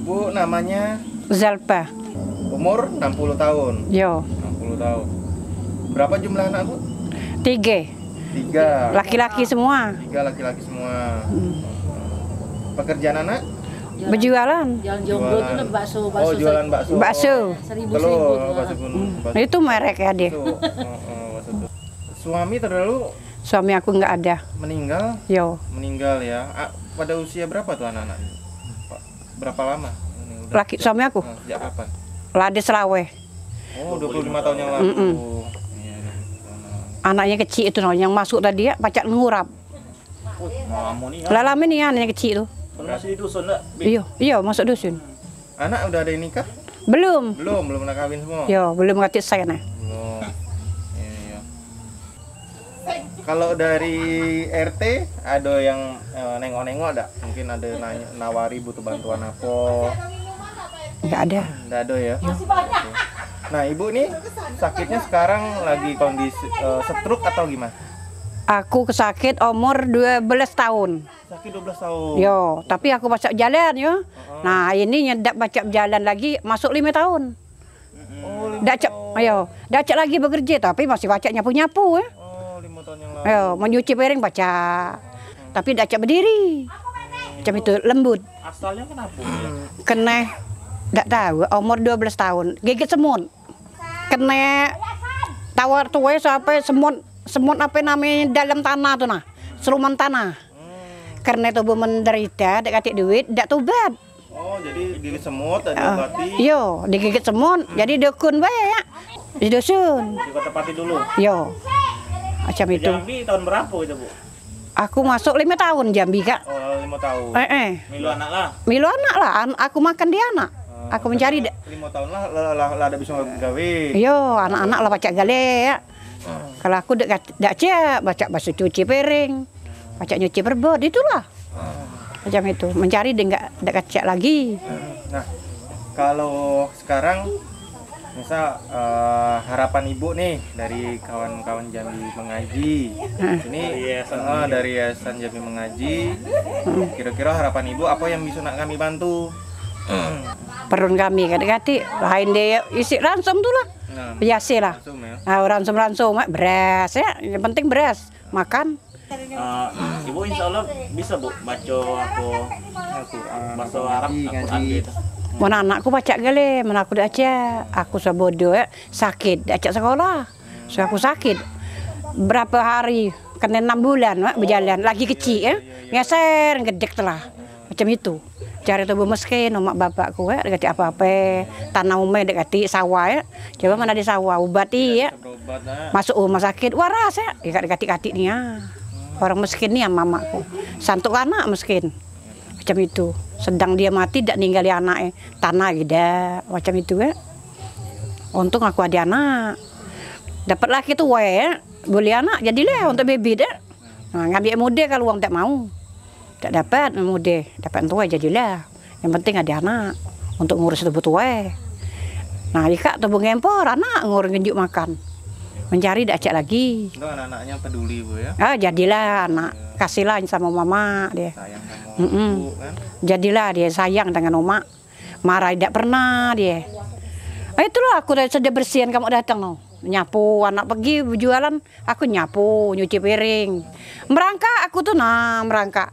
Bu namanya Zalpa. Umur 60 tahun. Yo. 60 tahun. Berapa jumlah anak Bu? Tiga. Tiga. Laki-laki semua. Tiga laki-laki semua. Hmm. Pekerjaan anak? Jualan, Berjualan. Jualan jomblo itu bakso, bakso. Oh, jualan bakso. Bakso. Seribu Telur, seribu. bakso pun, hmm. bakso. Itu merek ya dia. Oh, oh, Suami terlalu Suami aku nggak ada. Meninggal? Yo. Meninggal ya. Pada usia berapa tuh anak-anak? Berapa lama? Udah, Laki suami aku? sejak kapan? Lade Selawe. Oh, 25 tahun yang lalu. Mm -mm. anaknya kecil itu yang masuk tadi ya, pacak ngurap. Oh, Lalame nih ya, anaknya kecil itu. Kan masih di dusun enggak? Iya, iya masuk dusun. Anak udah ada nikah? Belum. Belum, belum nak kawin semua. Iya, belum ngerti saya nah. kalau dari RT ada yang eh, nengok-nengok ada mungkin ada nanya, nawari butuh bantuan apa nggak ada nggak ada ya nah ibu nih sakitnya sekarang lagi kondisi uh, stroke atau gimana Aku kesakit umur 12 tahun. Sakit 12 tahun. Yo, tapi aku baca jalan yo. Uh -huh. Nah, ini nyedak baca jalan lagi masuk lima tahun. Oh, ayo, dacak lagi bekerja tapi masih baca punya nyapu ya. Yo, eh, mau nyuci piring baca. Tapi tidak cak berdiri. Cak itu lembut. Asalnya kenapa? Kena tidak tahu, umur 12 tahun, gigit semut. Kena tawar tuwe sampai semut semut apa namanya dalam tanah tuh nah, seruman tanah. Karena tubuh menderita, tidak kasih duit, tidak tobat. Oh, jadi gigit semut, tadi oh. berarti. Yo, digigit semut, hmm. jadi dukun bae ya. Di dusun. Di kota Pati dulu. Yo macam itu. Jambi tahun berapa itu bu? Aku masuk lima tahun Jambi kak. Oh lima tahun. Eh, eh. Milu anak lah. Milu anak lah. aku makan di anak. Oh, aku mencari. Lima tahun lah lah lah, lah ada bisa gawe. Yo anak-anak lah baca gale ya. Hmm. Kalau aku dekat dak cek baca basuh cuci piring, baca nyuci perbot itulah. Hmm. Macam itu mencari dengan cek lagi. Nah kalau sekarang misal uh, harapan ibu nih dari kawan-kawan Jambi mengaji ini yayasan eh, uh, dari yayasan Jambi mengaji kira-kira harapan ibu apa yang bisa nak kami bantu hmm. perun kami kati-kati lain dia isi ransum tuh lah nah, biasa lah ransum ya. nah, ransum ransum ah, ya yang penting beras makan uh, ibu insya Allah bisa bu baca aku ah, bahasa Arab Al-Quran gitu Mana anakku pacak gale, mana aku dak acak. Aku sebodoh ya, eh. sakit, acak sekolah. So aku sakit. Berapa hari? Kena enam bulan mak, eh, berjalan. Lagi kecil ya. Ngeser, gedek telah. Macam itu. Cari tubuh miskin, omak bapakku ya, dekati apa-apa. Tanah umai dekati sawah ya. Coba mana di sawah, ubati ya. Masuk rumah sakit, waras ya. Dekat dekati-kati nih ah. ya. Orang miskin nih ya mamaku. Santuk anak miskin. Macam itu sedang dia mati tidak ninggali anaknya tanah gitu ya, macam itu ya untung aku ada anak dapat laki tuh wae ya. boleh anak jadi lah untuk baby deh nah, ngambil muda kalau uang tak mau tak dapat muda dapat tua jadilah yang penting ada anak untuk ngurus tubuh tua nah ika tubuh ngempor anak ngurus genjuk makan mencari tidak cek lagi. Enggak, anak-anaknya peduli bu ya? Ah jadilah anak ya. kasihlah sama mama dia. Sayang sama mm -mm. Bu, kan? Jadilah dia sayang dengan oma. Marah tidak pernah dia. Itu ah, itulah aku sudah bersihin kamu datang loh. nyapu anak pergi berjualan, aku nyapu nyuci piring merangkak aku tuh nah merangkak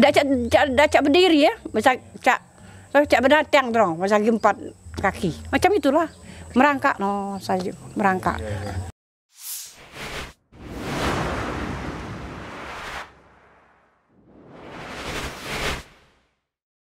dacak dacak berdiri ya bisa cak eh, cak berdatang dong lagi empat kaki macam itulah merangkak no saja merangkak iya, iya.